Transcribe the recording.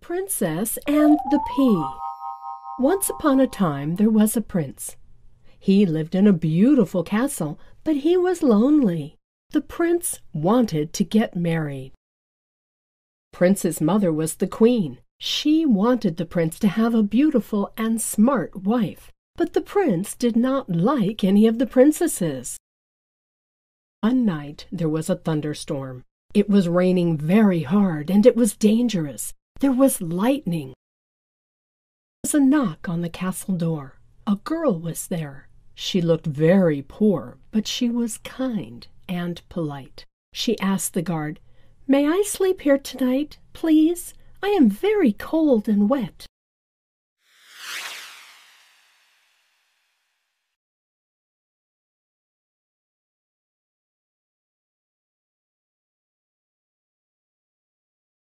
Princess and the Pea Once upon a time there was a prince. He lived in a beautiful castle, but he was lonely. The prince wanted to get married. Prince's mother was the queen. She wanted the prince to have a beautiful and smart wife, but the prince did not like any of the princesses. One night there was a thunderstorm. It was raining very hard and it was dangerous. There was lightning. There was a knock on the castle door. A girl was there. She looked very poor, but she was kind and polite. She asked the guard, May I sleep here tonight, please? I am very cold and wet.